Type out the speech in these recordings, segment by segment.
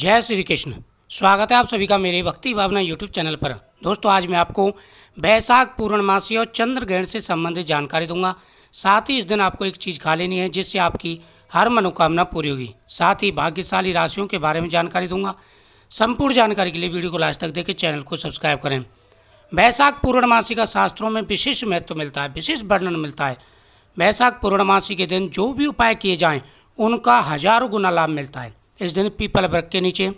जय श्री कृष्ण स्वागत है आप सभी का मेरे भक्ति भावना यूट्यूब चैनल पर दोस्तों आज मैं आपको बैसाख पूर्णमासी और चंद्र ग्रहण से संबंधित जानकारी दूंगा साथ ही इस दिन आपको एक चीज़ खा लेनी है जिससे आपकी हर मनोकामना पूरी होगी साथ ही भाग्यशाली राशियों के बारे में जानकारी दूंगा संपूर्ण जानकारी के लिए वीडियो को लास्ट तक देखे चैनल को सब्सक्राइब करें बैसाख पूर्णमासी का शास्त्रों में विशेष महत्व मिलता है विशेष वर्णन मिलता है बैसाख पूर्णमासी के दिन जो भी उपाय किए जाएँ उनका हजारों गुना लाभ मिलता है इस दिन पीपल वृक्ष के नीचे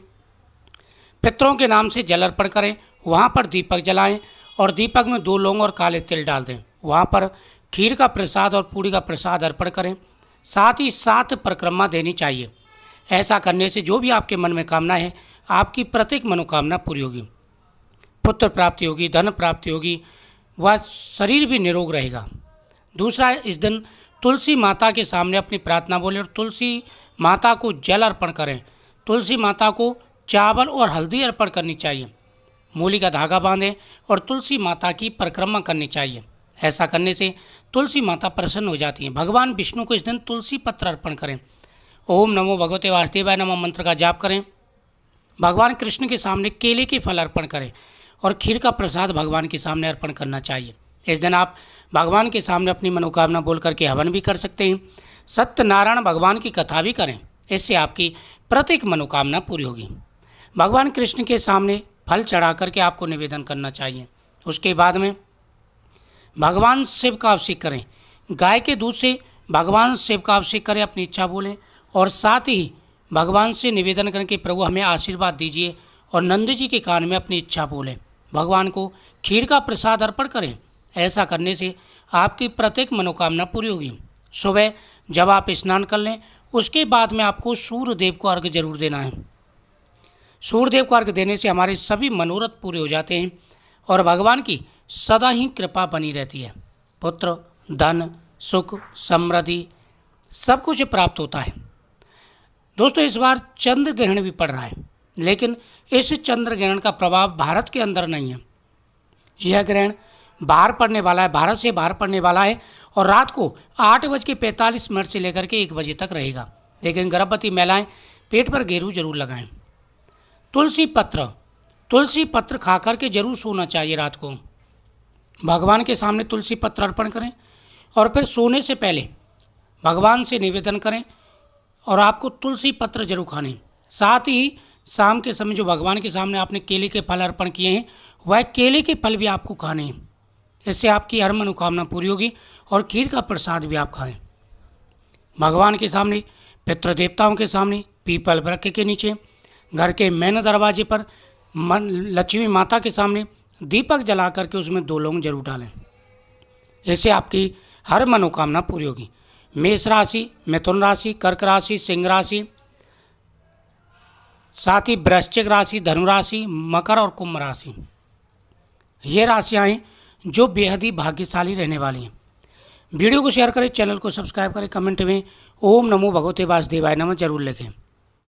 पितरों के नाम से जल अर्पण करें वहाँ पर दीपक जलाएं और दीपक में दो लौंग और काले तिल डाल दें वहाँ पर खीर का प्रसाद और पूड़ी का प्रसाद अर्पण करें साथ ही साथ परिक्रमा देनी चाहिए ऐसा करने से जो भी आपके मन में कामना है आपकी प्रत्येक मनोकामना पूरी होगी पुत्र प्राप्ति होगी धन प्राप्ति होगी वह शरीर भी निरोग रहेगा दूसरा इस दिन तुलसी माता के सामने अपनी प्रार्थना बोलें और तुलसी माता को जल अर्पण करें तुलसी माता को चावल और हल्दी अर्पण करनी चाहिए मूली का धागा बांधें और तुलसी माता की परिक्रमा करनी चाहिए ऐसा करने से तुलसी माता प्रसन्न हो जाती हैं भगवान विष्णु को इस दिन तुलसी पत्र अर्पण करें ओम नमो भगवते वासुदेवाय नमो मंत्र का जाप करें भगवान कृष्ण के सामने केले के फल अर्पण करें और खीर का प्रसाद भगवान के सामने अर्पण करना चाहिए इस दिन आप भगवान के सामने अपनी मनोकामना बोल करके हवन भी कर सकते हैं सत्यनारायण भगवान की कथा भी करें इससे आपकी प्रत्येक मनोकामना पूरी होगी भगवान कृष्ण के सामने फल चढ़ा करके आपको निवेदन करना चाहिए उसके बाद में भगवान शिव का अभिषेक करें गाय के दूध से भगवान शिव का अभिषेक करें अपनी इच्छा बोलें और साथ ही भगवान से निवेदन करें कि प्रभु हमें आशीर्वाद दीजिए और नंद जी के कान में अपनी इच्छा बोलें भगवान को खीर का प्रसाद अर्पण करें ऐसा करने से आपकी प्रत्येक मनोकामना पूरी होगी सुबह जब आप स्नान कर लें उसके बाद में आपको सूर्यदेव को अर्घ जरूर देना है सूर्यदेव को अर्घ देने से हमारे सभी मनोरथ पूरे हो जाते हैं और भगवान की सदा ही कृपा बनी रहती है पुत्र धन सुख समृद्धि सब कुछ प्राप्त होता है दोस्तों इस बार चंद्र ग्रहण भी पड़ रहा है लेकिन इस चंद्र ग्रहण का प्रभाव भारत के अंदर नहीं है यह ग्रहण बाहर पड़ने वाला है भारत से बाहर पड़ने वाला है और रात को आठ बज के पैंतालीस मिनट से लेकर के एक बजे तक रहेगा लेकिन गर्भवती महिलाएं पेट पर गेरू जरूर लगाएं तुलसी पत्र तुलसी पत्र खा करके जरूर सोना चाहिए रात को भगवान के सामने तुलसी पत्र अर्पण करें और फिर सोने से पहले भगवान से निवेदन करें और आपको तुलसी पत्र जरूर खाने साथ ही शाम के समय जो भगवान के सामने आपने केले के फल अर्पण किए हैं वह केले के फल भी आपको खाने हैं इससे आपकी हर मनोकामना पूरी होगी और खीर का प्रसाद भी आप खाएं भगवान के सामने पितृ देवताओं के सामने पीपल वृक्ष के नीचे घर के मैन दरवाजे पर मन लक्ष्मी माता के सामने दीपक जला करके उसमें दो लोग जरूर डालें इससे आपकी हर मनोकामना पूरी होगी मेष राशि मिथुन राशि कर्क राशि सिंह राशि साथ ही वृश्चिक राशि धनु राशि मकर और कुंभ राशि ये राशियाँ हैं जो बेहद ही भाग्यशाली रहने वाली हैं वीडियो को शेयर करें चैनल को सब्सक्राइब करें कमेंट में ओम नमो भगवते वासुदेवाय नमः जरूर लिखें